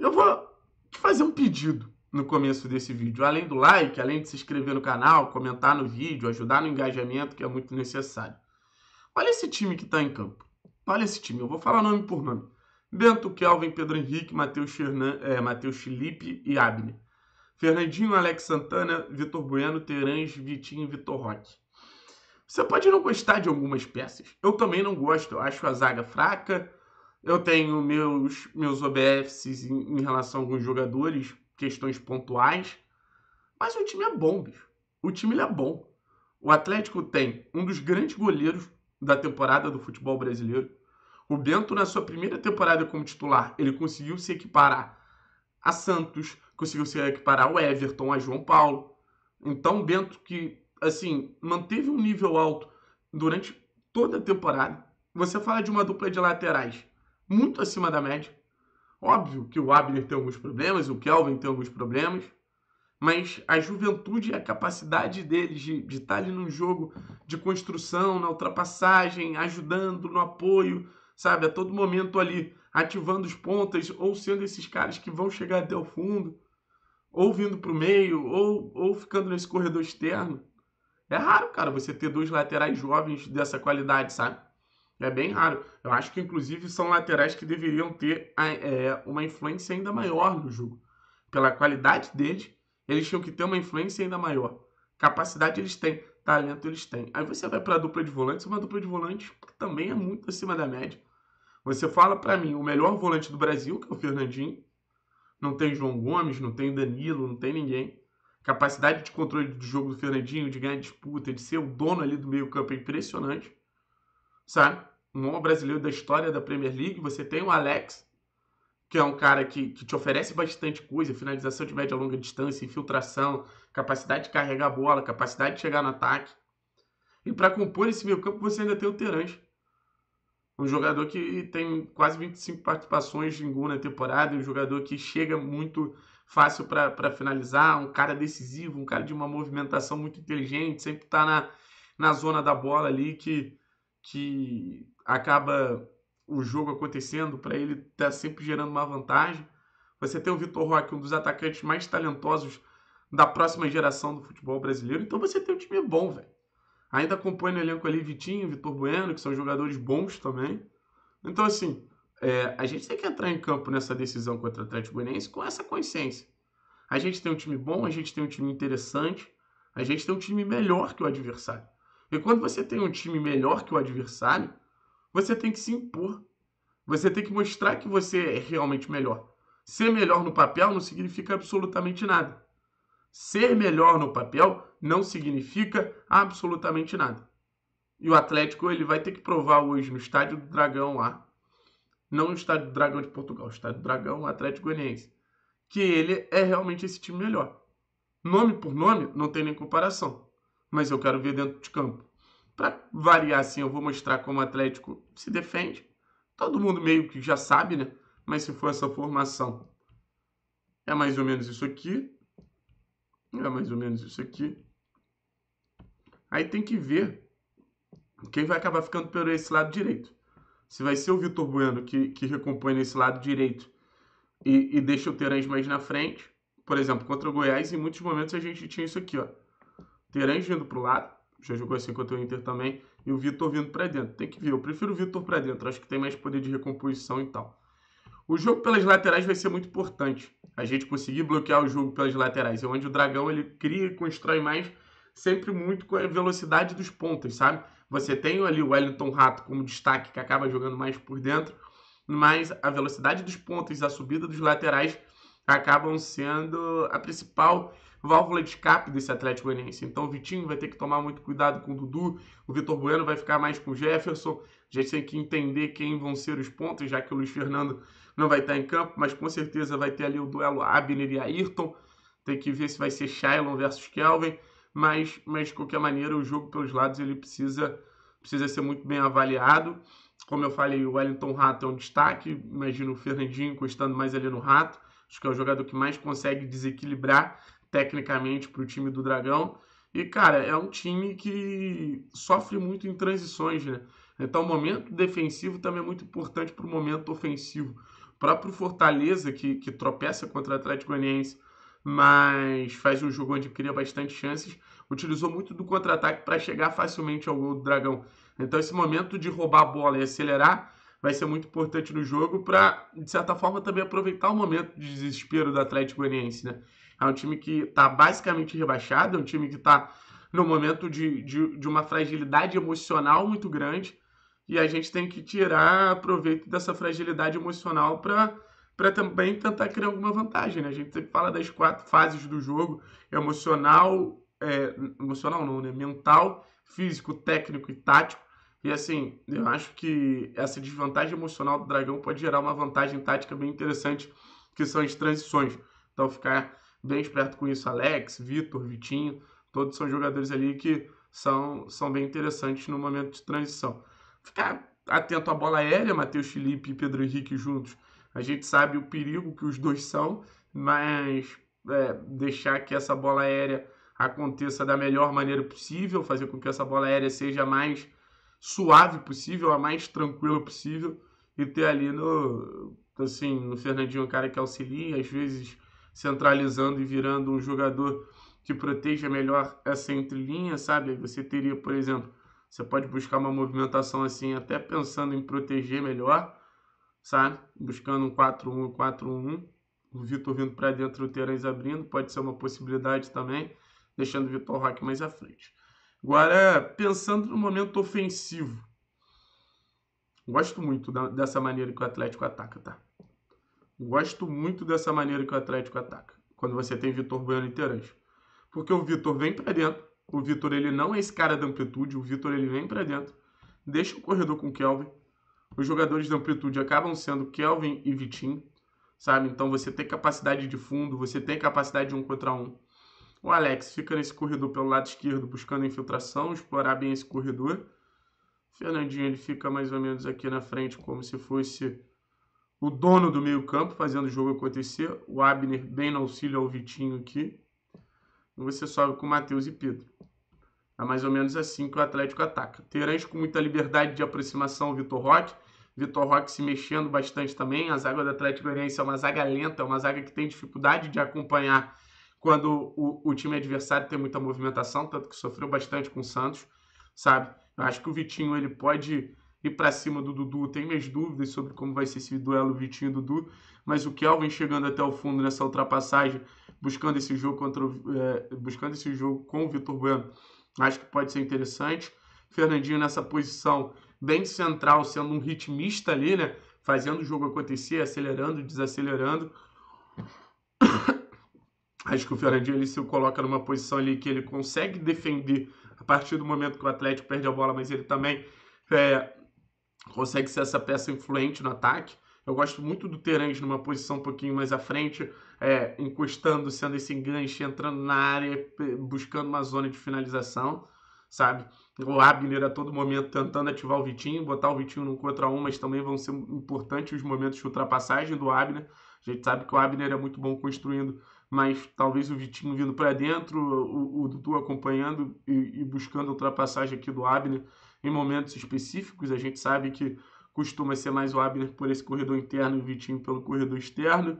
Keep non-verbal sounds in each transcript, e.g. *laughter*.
Eu vou te fazer um pedido no começo desse vídeo. Além do like, além de se inscrever no canal, comentar no vídeo, ajudar no engajamento, que é muito necessário. Olha esse time que está em campo. Olha esse time, eu vou falar nome por nome. Bento, Kelvin, Pedro Henrique, Matheus, é, Matheus Felipe e Abner. Fernandinho, Alex Santana, Vitor Bueno, Terãs, Vitinho e Vitor Roque. Você pode não gostar de algumas peças. Eu também não gosto. Eu acho a zaga fraca, eu tenho meus, meus OBFs em, em relação a alguns jogadores, questões pontuais. Mas o time é bom, bicho. O time é bom. O Atlético tem um dos grandes goleiros da temporada do futebol brasileiro. O Bento, na sua primeira temporada como titular, ele conseguiu se equiparar a Santos, conseguiu se equiparar ao Everton, a João Paulo. Então, o Bento, que, assim, manteve um nível alto durante toda a temporada. Você fala de uma dupla de laterais muito acima da média. Óbvio que o Abner tem alguns problemas, o Kelvin tem alguns problemas, mas a juventude e a capacidade deles de, de estar tá ali num jogo de construção, na ultrapassagem, ajudando no apoio, sabe, a todo momento ali ativando os pontas ou sendo esses caras que vão chegar até o fundo, ou vindo para o meio, ou, ou ficando nesse corredor externo. É raro, cara, você ter dois laterais jovens dessa qualidade, sabe? É bem raro. Eu acho que, inclusive, são laterais que deveriam ter é, uma influência ainda maior no jogo. Pela qualidade deles, eles tinham que ter uma influência ainda maior. Capacidade eles têm, talento eles têm. Aí você vai para a dupla de volantes, uma dupla de volantes que também é muito acima da média. Você fala para mim o melhor volante do Brasil, que é o Fernandinho. Não tem João Gomes, não tem Danilo, não tem ninguém. Capacidade de controle do jogo do Fernandinho, de ganhar disputa, de ser o dono ali do meio campo é impressionante. Sabe? um brasileiro da história da Premier League. Você tem o Alex, que é um cara que, que te oferece bastante coisa, finalização de média e longa distância, infiltração, capacidade de carregar a bola, capacidade de chegar no ataque. E para compor esse meio campo, você ainda tem o Terange. um jogador que tem quase 25 participações em gol na temporada, um jogador que chega muito fácil para finalizar, um cara decisivo, um cara de uma movimentação muito inteligente, sempre está na, na zona da bola ali que, que acaba o jogo acontecendo, para ele tá sempre gerando uma vantagem. Você tem o Vitor Roque, um dos atacantes mais talentosos da próxima geração do futebol brasileiro. Então você tem um time bom, velho. Ainda compõe no elenco ali Vitinho, Vitor Bueno, que são jogadores bons também. Então, assim, é, a gente tem que entrar em campo nessa decisão contra o Atlético Goianiense com essa consciência. A gente tem um time bom, a gente tem um time interessante, a gente tem um time melhor que o adversário. E quando você tem um time melhor que o adversário, você tem que se impor. Você tem que mostrar que você é realmente melhor. Ser melhor no papel não significa absolutamente nada. Ser melhor no papel não significa absolutamente nada. E o Atlético ele vai ter que provar hoje no estádio do Dragão lá, não no estádio do Dragão de Portugal, o estádio do Dragão Atlético Goianiense, que ele é realmente esse time melhor. Nome por nome não tem nem comparação, mas eu quero ver dentro de campo. Para variar assim, eu vou mostrar como o Atlético se defende. Todo mundo meio que já sabe, né? Mas se for essa formação, é mais ou menos isso aqui. É mais ou menos isso aqui. Aí tem que ver quem vai acabar ficando por esse lado direito. Se vai ser o Vitor Bueno que, que recompõe nesse lado direito e, e deixa o Terãs mais na frente. Por exemplo, contra o Goiás, em muitos momentos a gente tinha isso aqui, ó. Terãs vindo para o lado, já jogou assim contra o Inter também, e o Vitor vindo para dentro. Tem que ver, eu prefiro o Vitor para dentro, acho que tem mais poder de recomposição e tal. O jogo pelas laterais vai ser muito importante. A gente conseguir bloquear o jogo pelas laterais, é onde o Dragão ele cria e constrói mais, sempre muito com a velocidade dos pontas, sabe? Você tem ali o Wellington Rato como destaque, que acaba jogando mais por dentro, mas a velocidade dos pontas, a subida dos laterais acabam sendo a principal válvula de escape desse Atlético Goianiense. Então o Vitinho vai ter que tomar muito cuidado com o Dudu, o Vitor Bueno vai ficar mais com o Jefferson. A gente tem que entender quem vão ser os pontos, já que o Luiz Fernando não vai estar em campo, mas com certeza vai ter ali o duelo Abner e Ayrton. Tem que ver se vai ser Shailon versus Kelvin, mas, mas de qualquer maneira o jogo pelos lados ele precisa, precisa ser muito bem avaliado. Como eu falei, o Wellington Rato é um destaque, imagino o Fernandinho encostando mais ali no Rato, acho que é o jogador que mais consegue desequilibrar tecnicamente para o time do Dragão. E, cara, é um time que sofre muito em transições, né? Então, o momento defensivo também é muito importante para o momento ofensivo. O próprio Fortaleza, que, que tropeça contra o Atlético Goianiense, mas faz um jogo onde cria bastante chances, utilizou muito do contra-ataque para chegar facilmente ao gol do Dragão. Então, esse momento de roubar a bola e acelerar vai ser muito importante no jogo para, de certa forma, também aproveitar o momento de desespero do Atlético Goianiense, né? É um time que está basicamente rebaixado, é um time que está no momento de, de, de, uma fragilidade emocional muito grande e a gente tem que tirar proveito dessa fragilidade emocional para também tentar criar alguma vantagem. Né? A gente sempre fala das quatro fases do jogo: emocional, é, emocional não, né? mental, físico, técnico e tático. E assim, eu acho que essa desvantagem emocional do Dragão pode gerar uma vantagem tática bem interessante, que são as transições. Então, ficar bem esperto com isso. Alex, Vitor, Vitinho, todos são jogadores ali que são, são bem interessantes no momento de transição. Ficar atento à bola aérea, Matheus Felipe e Pedro Henrique juntos. A gente sabe o perigo que os dois são, mas é, deixar que essa bola aérea aconteça da melhor maneira possível, fazer com que essa bola aérea seja a mais suave possível, a mais tranquila possível, e ter ali no, assim, no Fernandinho um cara que auxilia, às vezes centralizando e virando um jogador que proteja melhor essa entrelinha, sabe? Você teria, por exemplo, você pode buscar uma movimentação assim, até pensando em proteger melhor, sabe? Buscando um 4-1, 4-1. O Vitor vindo para dentro, o Terãs abrindo, pode ser uma possibilidade também, deixando o Vitor Roque mais à frente. Agora, pensando no momento ofensivo, gosto muito da, dessa maneira que o Atlético ataca, tá? Gosto muito dessa maneira que o Atlético ataca, quando você tem Vitor Bueno e Terence. Porque o Vitor vem para dentro, o Vitor ele não é esse cara da amplitude, o Vitor ele vem para dentro, deixa o corredor com o Kelvin. Os jogadores da amplitude acabam sendo Kelvin e Vitinho, sabe? Então você tem capacidade de fundo, você tem capacidade de um contra um. O Alex fica nesse corredor pelo lado esquerdo, buscando infiltração, explorar bem esse corredor. Fernandinho ele fica mais ou menos aqui na frente, como se fosse o dono do meio-campo fazendo o jogo acontecer. O Abner bem no auxílio ao Vitinho aqui. E você sobe com o Matheus e Pedro. É mais ou menos assim que o Atlético ataca. Terãs com muita liberdade de aproximação, Vitor Roque. Vitor Roque se mexendo bastante também. A zaga do Atlético Goianiense é uma zaga lenta, é uma zaga que tem dificuldade de acompanhar quando o, o time adversário tem muita movimentação, tanto que sofreu bastante com o Santos, sabe? Eu acho que o Vitinho ele pode ir para cima do Dudu. Tem minhas dúvidas sobre como vai ser esse duelo Vitinho-Dudu, mas o Kelvin chegando até o fundo nessa ultrapassagem, buscando esse jogo, contra, é, buscando esse jogo com o Vitor Bueno, acho que pode ser interessante. Fernandinho nessa posição bem central, sendo um ritmista ali, né? Fazendo o jogo acontecer, acelerando, desacelerando. *coughs* Acho que o Fernandinho ele se coloca numa posição ali que ele consegue defender a partir do momento que o Atlético perde a bola, mas ele também é, consegue ser essa peça influente no ataque. Eu gosto muito do Terence numa posição um pouquinho mais à frente, é, encostando, sendo esse enganche, entrando na área, buscando uma zona de finalização, sabe? O Abner a todo momento tentando ativar o Vitinho, botar o Vitinho num contra um, mas também vão ser importantes os momentos de ultrapassagem do Abner. A gente sabe que o Abner é muito bom construindo, mas talvez o Vitinho vindo para dentro, o, o Dudu acompanhando e, e buscando a ultrapassagem aqui do Abner em momentos específicos. A gente sabe que costuma ser mais o Abner por esse corredor interno e o Vitinho pelo corredor externo.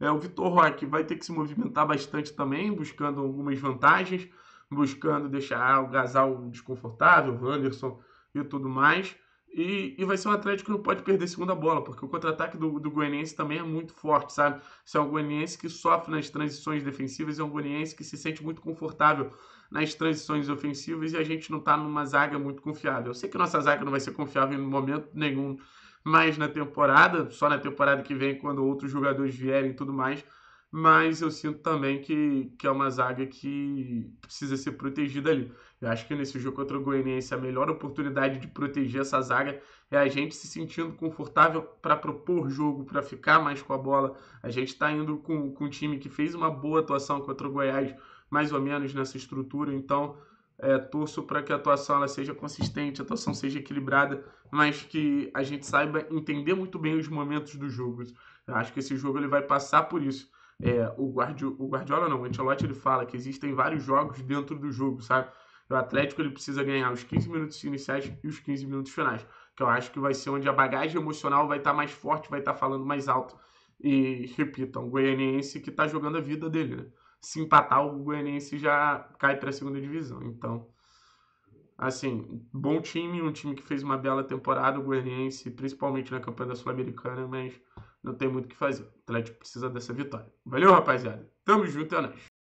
É, o Vitor Roque vai ter que se movimentar bastante também, buscando algumas vantagens, buscando deixar o Gasal desconfortável, o Anderson e tudo mais. E, e vai ser um Atlético que não pode perder segunda bola, porque o contra-ataque do, do Goianiense também é muito forte, sabe? Isso é um Goianiense que sofre nas transições defensivas, é um Goianiense que se sente muito confortável nas transições ofensivas e a gente não está numa zaga muito confiável. Eu sei que nossa zaga não vai ser confiável em momento nenhum mais na temporada, só na temporada que vem, quando outros jogadores vierem e tudo mais, mas eu sinto também que, que é uma zaga que precisa ser protegida ali. Eu acho que nesse jogo contra o Goianiense, a melhor oportunidade de proteger essa zaga é a gente se sentindo confortável para propor jogo, para ficar mais com a bola. A gente está indo com, com um time que fez uma boa atuação contra o Goiás, mais ou menos nessa estrutura, então é, torço para que a atuação ela seja consistente, a atuação seja equilibrada, mas que a gente saiba entender muito bem os momentos dos jogos. Eu acho que esse jogo ele vai passar por isso. É, o, Guardi o Guardiola não, o Ancelotti ele fala que existem vários jogos dentro do jogo, sabe? O Atlético ele precisa ganhar os 15 minutos iniciais e os 15 minutos finais, que eu acho que vai ser onde a bagagem emocional vai estar tá mais forte, vai estar tá falando mais alto. E, repita, é um goianiense que está jogando a vida dele, né? Se empatar, o goianiense já cai para a segunda divisão. Então, assim, bom time, um time que fez uma bela temporada, o goianiense, principalmente na campanha da Sul-Americana, mas não tem muito o que fazer. O Atlético precisa dessa vitória. Valeu, rapaziada. Tamo junto, é nóis.